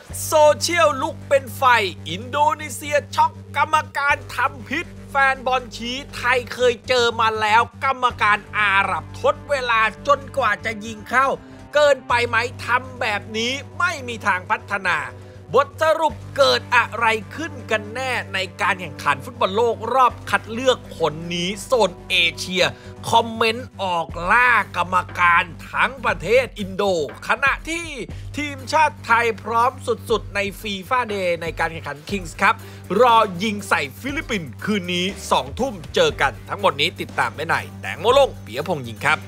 ดโซเชียลลุกเป็นไฟ อินโดนีเซียช็อกกรรมการทำพิษ แฟนบอลชี้ไทยเคยเจอมาแล้วกรรมการอาหรับ ทดเวลาจนกว่าจะยิงเข้า เกินไปไหมทำแบบนี้ไม่มีทางพัฒนาบทสรุปเกิดอะไรขึ้นกันแน่ในการแข่งขันฟุตบอลโลกรอบคัดเลือกคนนี้โซนเอเชีย คอมเมนต์ออกล่ากรรมการทั้งประเทศอินโด ขณะที่ทีมชาติไทยพร้อมสุดๆในฟีฟ่าเดย์ในการแข่งขันคิงส์ครับรอยิงใส่ฟิลิปปินส์คืนนี้ 2 ทุ่มเจอกันทั้งหมดนี้ติดตามได้ในแตงโมลงปียพงยิงครับ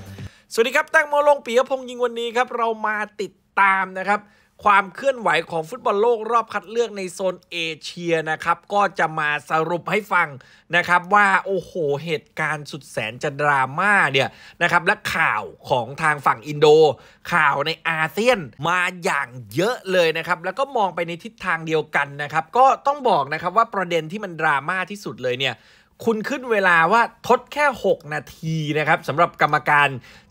สวัสดีครับแตงโมลงปียพงยิงวันนี้ครับ เรามาติดตามนะครับความเคลื่อนไหวของฟุตบอลโลกรอบคัดเลือกในโซนเอเชียนะครับก็จะมาสรุปให้ฟังนะครับว่าโอ้โหเหตุการณ์สุดแสนจะดราม่าเนี่ยนะครับและข่าวของทางฝั่งอินโดข่าวในอาเซียนมาอย่างเยอะเลยนะครับแล้วก็มองไปในทิศทางเดียวกันนะครับก็ต้องบอกนะครับว่าประเด็นที่มันดราม่าที่สุดเลยเนี่ยคุณขึ้นเวลาว่าทดแค่ 6 นาทีนะครับสำหรับกรรมการ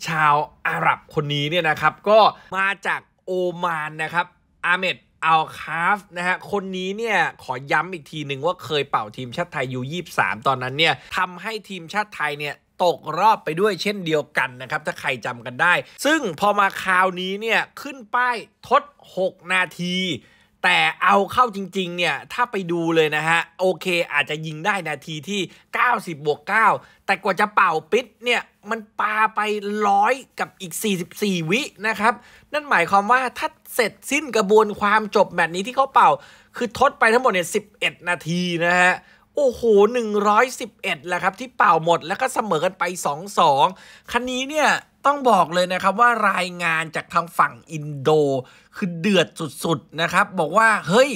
ชาวอาหรับคนนี้เนี่ยนะครับก็มาจากโอมานนะครับอาเมดอัลคาฟนะฮะ คนนี้เนี่ย ขอย้ำอีกทีหนึ่งว่าเคยเป่าทีมชาติไทยยู23 ตอนนั้นเนี่ยทำให้ทีมชาติไทยเนี่ยตกรอบไปด้วยเช่นเดียวกันนะครับ ถ้าใครจำกันได้ ซึ่งพอมาคราวนี้เนี่ย ขึ้นป้ายทด 6 นาทีแต่เอาเข้าจริง ๆ เนี่ย ถ้าไปดูเลยนะฮะ โอเค อาจจะยิงได้นาทีที่ 90 บวก 9 แต่กว่าจะเป่าปิดเนี่ย มันปาไปร้อยกับอีก 44 วิ นะครับ นั่นหมายความว่า ถ้าเสร็จสิ้นกระบวนความจบแบบนี้ที่เขาเป่า คือทดไปทั้งหมดเนี่ย 11 นาทีนะฮะโอ้โห 111แหละครับ ที่เป่าหมดแล้วก็เสมอกันไป 2-2 คันนี้เนี่ย ต้องบอกเลยนะครับว่ารายงานจากทางฝั่งอินโด คือเดือดสุดๆนะครับ บอกว่าเฮ้ย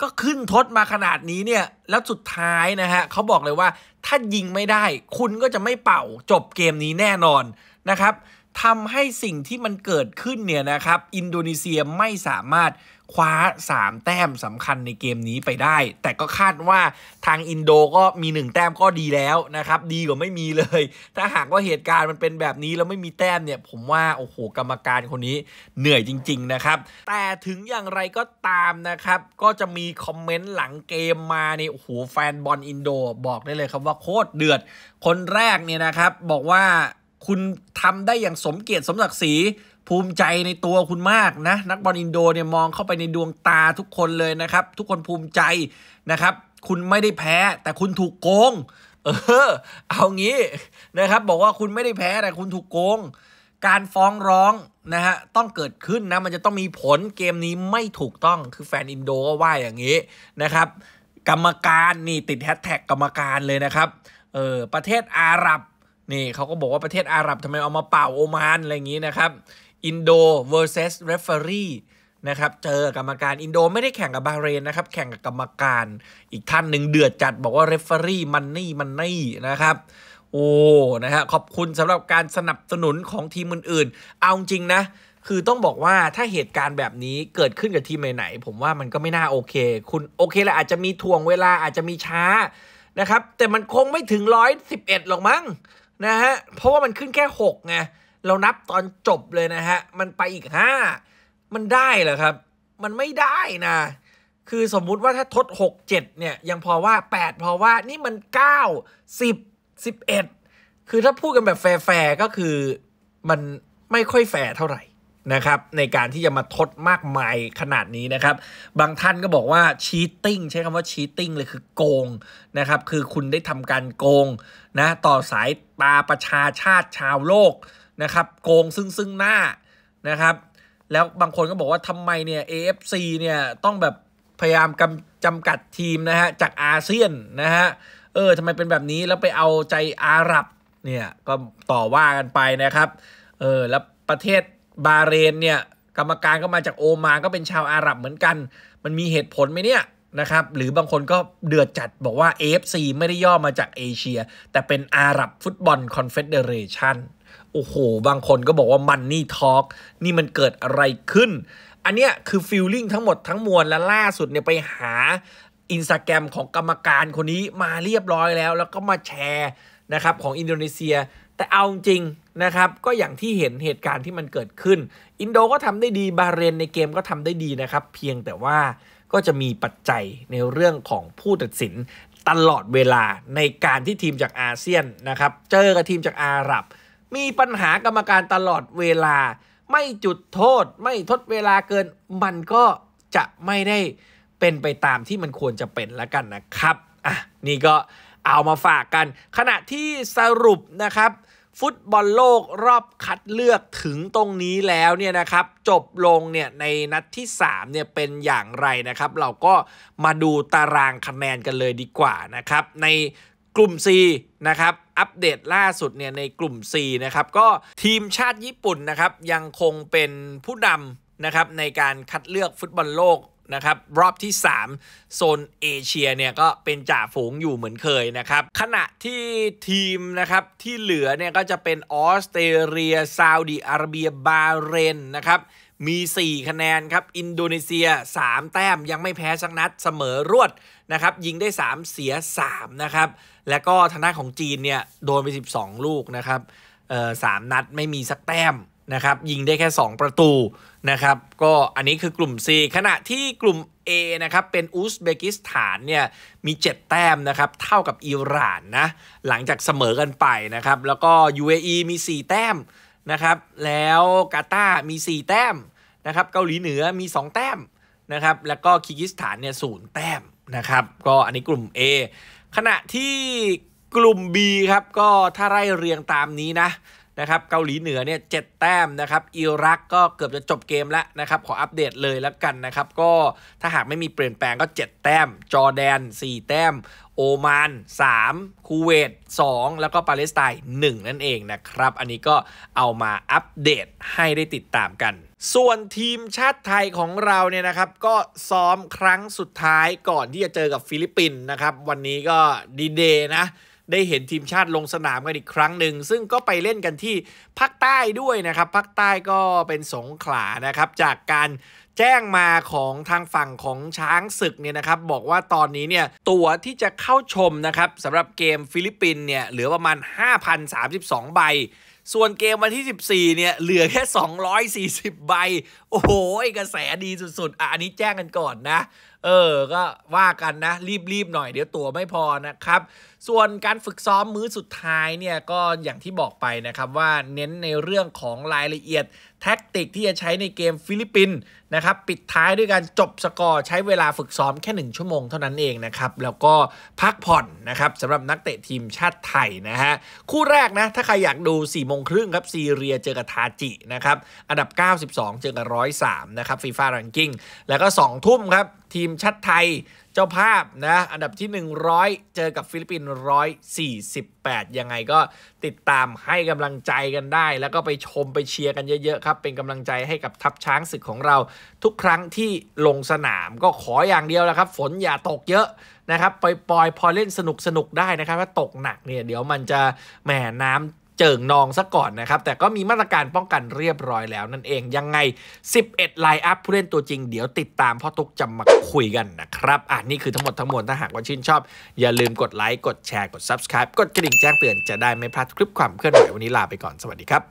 ก็ขึ้นทดมาขนาดนี้เนี่ย แล้วสุดท้ายนะฮะเขาบอกเลยว่าถ้ายิงไม่ได้ คุณก็จะไม่เป่าจบเกมนี้แน่นอนนะครับทำให้สิ่งที่มันเกิดขึ้นเนี่ยนะครับอินโดนีเซียไม่สามารถคว้า3แต้มสำคัญในเกมนี้ไปได้ แต่ก็คาดว่าทางอินโดก็มี 1 แต้มก็ดีแล้วนะครับดีกว่าไม่มีเลย ถ้าหากว่าเหตุการณ์มันเป็นแบบนี้ แล้วไม่มีแต้มเนี่ย ผมว่าโอ้โหกรรมการคนนี้เหนื่อยจริงๆนะครับแต่ถึงอย่างไรก็ตามนะครับ ก็จะมีคอมเมนต์หลังเกมมาเนี่ยโอ้โหแฟนบอลอินโดบอกได้เลยครับว่าโคตรเดือดคนแรกเนี่ยนะครับ บอกว่าคุณทำได้อย่างสมเกียรติสมศักดิ์ศรีภูมิใจในตัวคุณมาก นะนักบอลอินโดเนี่ยมองเข้าไปในดวงตาทุกคนเลยนะครับ ทุกคนภูมิใจนะครับ คุณไม่ได้แพ้แต่คุณถูกโกงเออเอางี้นะครับ บอกว่าคุณไม่ได้แพ้แต่คุณถูกโกงการฟ้องร้องนะฮะต้องเกิดขึ้นนะมันจะต้องมีผลเกมนี้ไม่ถูกต้องคือแฟน อินโด ก็ ว่าอย่างนี้นะครับ กรรมการนี่ติดแฮชแท็กกรรมการเลยนะครับเออประเทศอาหรับนี่เขาก็บอกว่าประเทศอาหรับทำไมเอามาเป่าโอมานอะไรอย่างนี้นะครับอินโด versus referee นะครับ เจอกรรมการอินโด ไม่ได้แข่งกับบาเรนนะครับ แข่งกับกรรมการ อีกท่านหนึ่งเดือดจัดบอกว่าเรฟเฟอรี่มันนี่มันนี่นะครับ โอ้ นะฮะขอบคุณสำหรับการสนับสนุนของทีมอื่นๆเอาจริงนะ คือต้องบอกว่าถ้าเหตุการณ์แบบนี้เกิดขึ้นกับทีมไหนๆผมว่ามันก็ไม่น่าโอเค คุณโอเคแหละอาจจะมีทวงเวลาอาจจะมีช้านะครับแต่มันคงไม่ถึงร้อยสิบเอ็ดหรอกมั้งนะฮะ เพราะว่ามันขึ้นแค่6ไงเรานับตอนจบเลยนะฮะ มันไปอีก 5 มันได้เหรอครับ มันไม่ได้นะ คือสมมุติว่าถ้าทด 6 7 เนี่ย ยังพอว่า 8 พอว่านี่มัน 9 10 11 คือถ้าพูดกันแบบแฟร์ๆก็คือ มันไม่ค่อยแฟร์เท่าไหร่นะครับในการที่จะมาทดมากมายขนาดนี้นะครับ บางท่านก็บอกว่าชีตติ้งใช้คำว่าชีตติ้งเลยคือโกงนะครับคือคุณได้ทำการโกงนะต่อสายตาประชาชาติชาวโลกนะครับโกงซึ่งซึ่งหน้านะครับ แล้วบางคนก็บอกว่าทำไมเนี่ย AFC เนี่ยต้องแบบพยายามกำจำกัดทีมนะฮะจากอาเซียนนะฮะเออทำไมเป็นแบบนี้แล้วไปเอาใจอาหรับเนี่ยก็ต่อว่ากันไปนะครับเออแล้วประเทศบาเรนเนี่ยกรรมการก็มาจากโอมาก็เป็นชาวอาหรับเหมือนกัน มันมีเหตุผลไหมเนี่ยนะครับหรือบางคนก็เดือดจัดบอกว่า AFC ไม่ได้ย่อมาจากเอเชีย แต่เป็นอาหรับฟุตบอลคอนเฟเดเรชันโอ้โหบางคนก็บอกว่ามันนี่ทอล์กนี่มันเกิดอะไรขึ้น อันเนี้ยคือฟิลลิ่งทั้งหมดทั้งมวลและล่าสุดเนี่ยไปหาอินสตาแกรมของกรรมการคนนี้มาเรียบร้อยแล้ว แล้วก็มาแชร์นะครับของอินโดนีเซียแต่เอาจริงนะครับ ก็อย่างที่เห็นเหตุการณ์ที่มันเกิดขึ้นอินโดก็ทำได้ดีบาเรนในเกมก็ทำได้ดีนะครับ เพียงแต่ว่าก็จะมีปัจจัยในเรื่องของผู้ตัดสิน ตลอดเวลาในการที่ทีมจากอาเซียนนะครับ เจอกับทีมจากอาหรับ มีปัญหากรรมการตลอดเวลา ไม่จุดโทษ ไม่ทดเวลาเกิน มันก็จะไม่ได้เป็นไปตามที่มันควรจะเป็นแล้วกันนะครับอ่ะนี่ก็เอามาฝากกัน ขณะที่สรุปนะครับฟุตบอลโลกรอบคัดเลือกถึงตรงนี้แล้วเนี่ยนะครับจบลงเนี่ยในนัดที่3เนี่ยเป็นอย่างไรนะครับเราก็มาดูตารางคะแนนกันเลยดีกว่านะครับในกลุ่ม C นะครับ อัปเดตล่าสุดเนี่ยในกลุ่ม C นะครับก็ทีมชาติญี่ปุ่นนะครับยังคงเป็นผู้นำนะครับในการคัดเลือกฟุตบอลโลกนะครับรอบที่ 3 โซนเอเชียเนี่ยก็เป็นจ่าฝูงอยู่เหมือนเคยนะครับขณะที่ทีมนะครับที่เหลือเนี่ยก็จะเป็นออสเตรเลียซาอุดีอาระเบียบาเรนนะครับมี 4 คะแนนครับอินโดนีเซีย 3 แต้มยังไม่แพ้สักนัดเสมอรวดนะครับยิงได้ 3 เสีย 3 นะครับ แล้วก็ทางาของจีนเนี่ยโดนไป 12 ลูกนะครับสามนัดไม่มีสักแต้มนะครับยิงได้แค่ 2 ประตูนะครับ ก็อันนี้คือกลุ่ม C ขณะที่กลุ่ม A นะครับเป็นอุซเบกิสถานเนี่ยมี 7 แต้มนะครับ เท่ากับอิหร่านนะหลังจากเสมอกันไปนะครับแล้วก็ UAE มี 4 แต้มนะครับ แล้วกาตาร์มี 4 แต้มนะครับ เกาหลีเหนือมี 2 แต้มนะครับ แล้วก็คิกิสถานเนี่ยศูนย์แต้มนะครับ ก็อันนี้กลุ่ม A ขณะที่กลุ่ม B ครับก็ถ้าไล่เรียงตามนี้นะนะครับเกาหลีเหนือเนี่ยเแต้มนะครับอิรักก็เกือบจะจบเกมแล้วนะครับ ขออัปเดตเลยแล้วกันนะครับก็ถ้าหากไม่มีเปลี่ยนแปลงก็ 7 แต้ม จอแดน 4 แต้ม โอมาน3คูเวต 2 แล้วก็ปาเลสไตน์1นั่นเองนะครับ อันนี้ก็เอามาอัปเดตให้ได้ติดตามกัน ส่วนทีมชาติไทยของเราเนี่ยนะครับ ก็ซ้อมครั้งสุดท้ายก่อนที่จะเจอกับฟิลิปปินส์นะครับ วันนี้ก็ดีเดย์นะได้เห็นทีมชาติลงสนามกันอีกครั้งหนึ่ง ซึ่งก็ไปเล่นกันที่ภาคใต้ด้วยนะครับภาคใต้ก็เป็นสงขลานะครับ จากการแจ้งมาของทางฝั่งของช้างศึกเนี่ยนะครับ บอกว่าตอนนี้เนี่ยตั๋วที่จะเข้าชมนะครับสำหรับเกมฟิลิปปินเนี่ยเหลือประมาณ5,032 ใบ ส่วนเกมวันที่ 14เนี่ยเหลือแค่ 240 ใบ โอ้โหกระแสดีสุดๆอ่ะอันนี้แจ้งกันก่อนนะเออ ก็ว่ากันนะรีบ ๆ หน่อยเดี๋ยวตัวไม่พอนะครับ ส่วนการฝึกซ้อมมื้อสุดท้ายเนี่ย ก็อย่างที่บอกไปนะครับว่าเน้นในเรื่องของรายละเอียด แท็กติกที่จะใช้ในเกมฟิลิปปินส์นะครับ ปิดท้ายด้วยการจบสกอร์ ใช้เวลาฝึกซ้อมแค่ 1 ชั่วโมงเท่านั้นเองนะครับ แล้วก็พักผ่อนนะครับสำหรับนักเตะทีมชาติไทยนะฮะคู่แรกนะถ้าใครอยากดู4ี่โมงครึ่งครับซีเรียเจอกับทาจินะครับอันดับ92เจอกับ103นะครับฟีฟ่ารังกิ้งแล้วก็2ทุ่มครับทีมชาติไทยเจ้าภาพ นะ อันดับที่ 100 เจอกับฟิลิปปินส์148 ยังไงก็ติดตามให้กำลังใจกันได้ แล้วก็ไปชมไปเชียร์กันเยอะๆครับ เป็นกำลังใจให้กับทัพช้างศึกของเรา ทุกครั้งที่ลงสนามก็ขออย่างเดียวนลครับ ฝนอย่าตกเยอะนะครับปล่อยๆพอเล่นสนุกสนุกได้นะครับถ้าตกหนักเนี่ยเดี๋ยวมันจะแหม่น้ำเจิ่งนองซะก่อนนะครับ แต่ก็มีมาตรการป้องกันเรียบร้อยแล้วนั่นเองยังไง 11 ไลน์อัพผู้เล่นตัวจริง เดี๋ยวติดตามพ่อตุกจะมาคุยกันนะครับอ่ะนี่คือทั้งหมดทั้งมวลถ้าหากว่าชื่นชอบ อย่าลืมกดไลค์ กดแชร์กด Subscribe กดกระดิ่งแจ้งเตือนจะได้ไม่พลาดคลิปความเคลื่อนไหววันนี้ลาไปก่อน สวัสดีครับ